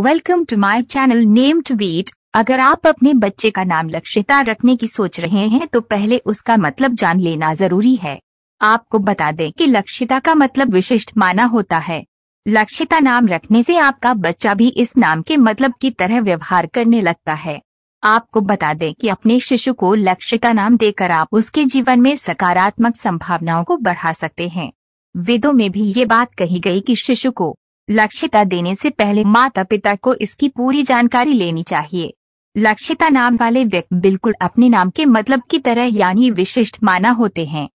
welcome to my channel name to beat अगर आप अपने बच्चे का नाम लक्षिता रखने की सोच रहे हैं तो पहले उसका मतलब जान लेना जरूरी है आपको बता दें कि लक्षिता का मतलब विशिष्ट माना होता है लक्षिता नाम रखने से आपका बच्चा भी इस नाम के मतलब की तरह व्यवहार करने लगता है आपको बता दें कि अपने शिशु को लक्षिता नाम देकर आप उसके जीवन में सकारात्मक संभावनाओं को बढ़ा सकते हैं वेदों में भी ये बात कही गई कि शिशु को लक्षिता देने से पहले माता पिता को इसकी पूरी जानकारी लेनी चाहिए लक्षिता नाम वाले व्यक्ति बिल्कुल अपने नाम के मतलब की तरह यानी विशिष्ट माना होते हैं